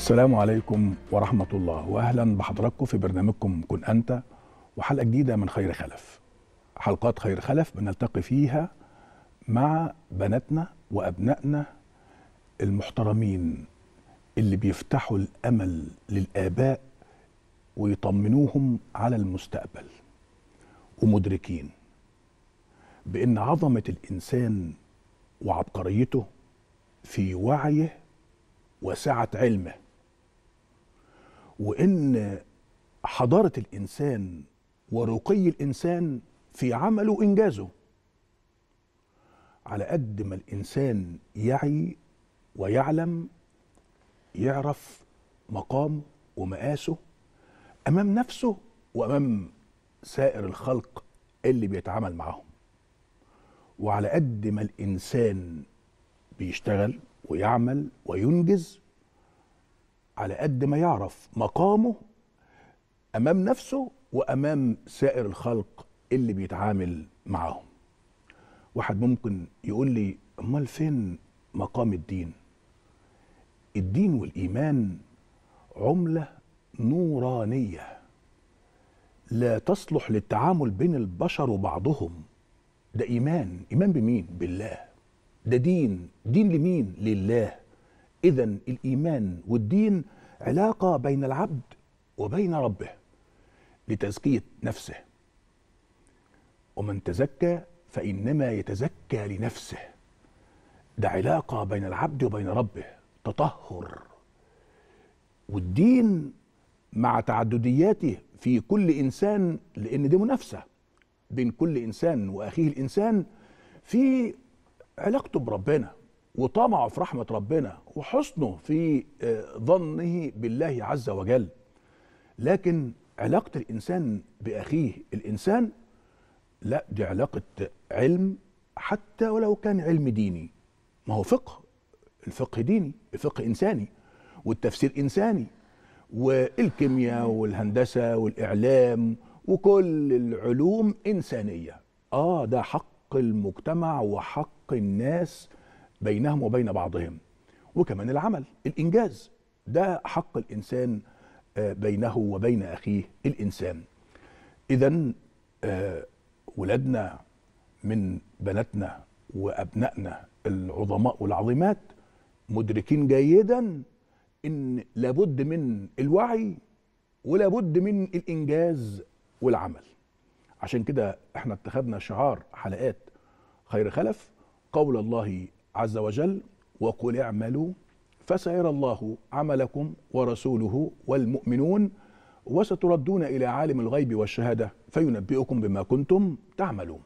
السلام عليكم ورحمة الله وأهلا بحضراتكم في برنامجكم كن أنت وحلقة جديدة من خير خلف حلقات خير خلف بنلتقي فيها مع بناتنا وأبنائنا المحترمين اللي بيفتحوا الأمل للآباء ويطمنوهم على المستقبل ومدركين بأن عظمة الإنسان وعبقريته في وعيه وسعة علمه وان حضاره الانسان ورقي الانسان في عمله وانجازه على قد ما الانسان يعي ويعلم يعرف مقامه ومقاسه امام نفسه وامام سائر الخلق اللي بيتعامل معاهم وعلى قد ما الانسان بيشتغل ويعمل وينجز على قد ما يعرف مقامه امام نفسه وامام سائر الخلق اللي بيتعامل معاهم واحد ممكن يقول لي امال فين مقام الدين الدين والايمان عمله نورانيه لا تصلح للتعامل بين البشر وبعضهم ده ايمان ايمان بمين بالله ده دين دين لمين لله اذا الايمان والدين علاقه بين العبد وبين ربه لتزكيه نفسه ومن تزكى فانما يتزكى لنفسه ده علاقه بين العبد وبين ربه تطهر والدين مع تعددياته في كل انسان لان دي منافسه بين كل انسان واخيه الانسان في علاقته بربنا وطمعه في رحمه ربنا وحسنه في آه، ظنه بالله عز وجل لكن علاقه الانسان باخيه الانسان لا دي علاقه علم حتى ولو كان علم ديني ما هو فقه الفقه ديني الفقه انساني والتفسير انساني والكيمياء والهندسه والاعلام وكل العلوم انسانيه اه ده حق المجتمع وحق الناس بينهم وبين بعضهم وكمان العمل الإنجاز ده حق الإنسان آه، بينه وبين أخيه الإنسان إذا آه، ولادنا من بناتنا وأبنائنا العظماء والعظيمات مدركين جيدا ان لابد من الوعي ولابد من الانجاز والعمل عشان كده احنا اتخذنا شعار حلقات خير خلف قول الله عز وجل وقل اعملوا فسيرى الله عملكم ورسوله والمؤمنون وستردون إلى عالم الغيب والشهادة فينبئكم بما كنتم تعملون